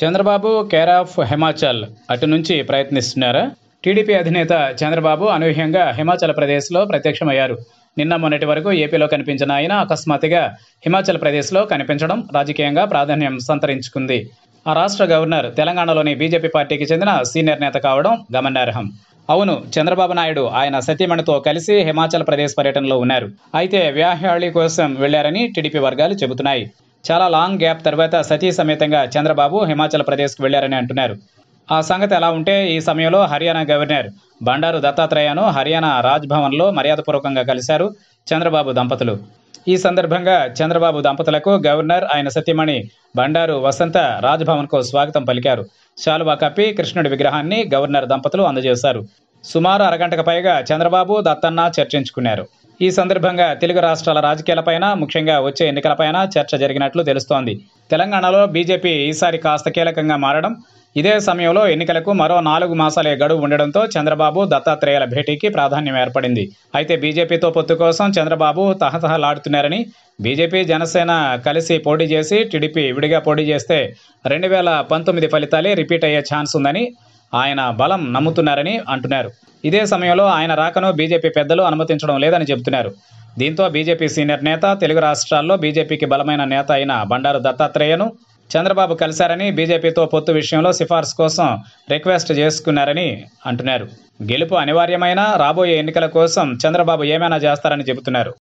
Chandrababu care of Himachal అటు నుంచి ప్రయత్నిస్తున్నారా TDP అధినేత చంద్రబాబు అనూహ్యంగా హిమాచల్ ప్రదేశ్లో ప్రత్యక్షమయ్యారు నిన్న మొన్నటి వరకు ఏపీలో కనిపించిన ఆయన అకస్మాత్తుగా హిమాచల్ ప్రదేశ్లో కనిపించడం రాజకీయంగా ప్రాధాన్యం సంతరించుకుంది ఆ రాష్ట్ర గవర్నర్ తెలంగాణలోని బీజేపీ పార్టీకి చెందిన సీనియర్ నేత కావడం గమనార్హం అవును చంద్రబాబు నాయుడు ఆయన సత్యమణితో కలిసి హిమాచల్ ప్రదేశ్ పర్యటనలో ఉన్నారు అయితే వ్యాహ్యాళి కోసం వెళ్లారని టీడీపీ వర్గాలు చెబుతున్నాయి చాలా లాంగ్ గ్యాప్ తర్వాత సతీ సమేతంగా చంద్రబాబు హిమాచల్ ప్రదేశ్కు వెళ్లారని అంటున్నారు ఆ సంగతి ఎలా ఉంటే ఈ సమయంలో హర్యానా గవర్నర్ బండారు దత్తాత్రేయను హర్యానా రాజ్భవన్లో మర్యాదపూర్వకంగా కలిశారు చంద్రబాబు దంపతులు ఈ సందర్భంగా చంద్రబాబు దంపతులకు గవర్నర్ ఆయన సత్యమణి బండారు వసంత రాజ్భవన్కు స్వాగతం పలికారు శాలువా కప్పి కృష్ణుడి విగ్రహాన్ని గవర్నర్ దంపతులు అందజేశారు సుమారు అరగంటకు పైగా చంద్రబాబు దత్తన్న చర్చించుకున్నారు ఈ సందర్భంగా తెలుగు రాష్ట్రాల రాజకీయాలపైన ముఖ్యంగా వచ్చే ఎన్నికలపైన చర్చ జరిగినట్లు తెలుస్తోంది తెలంగాణలో బీజేపీ ఈసారి కాస్త కీలకంగా మారడం ఇదే సమయంలో ఎన్నికలకు మరో నాలుగు మాసాలే గడువు ఉండడంతో చంద్రబాబు దత్తాత్రేయుల భేటీకి ప్రాధాన్యం ఏర్పడింది అయితే బీజేపీతో పొత్తు కోసం చంద్రబాబు తహతహలాడుతున్నారని బీజేపీ జనసేన కలిసి పోటీ చేసి టీడీపీ విడిగా పోటీ చేస్తే రెండు వేల పంతొమ్మిది ఫలితాలే రిపీట్ అయ్యే ఛాన్స్ ఉందని ఆయన బలం నమ్ముతున్నారని అంటున్నారు ఇదే సమయంలో ఆయన రాకను బీజేపీ పెద్దలు అనుమతించడం లేదని చెబుతున్నారు దీంతో బీజేపీ సీనియర్ నేత తెలుగు రాష్ట్రాల్లో బీజేపీకి బలమైన నేత అయిన బండారు దత్తాత్రేయను చంద్రబాబు కలిశారని బీజేపీతో పొత్తు విషయంలో సిఫార్సు కోసం రిక్వెస్ట్ చేసుకున్నారని అంటున్నారు గెలుపు అనివార్యమైన రాబోయే ఎన్నికల కోసం చంద్రబాబు ఏమైనా చేస్తారని చెబుతున్నారు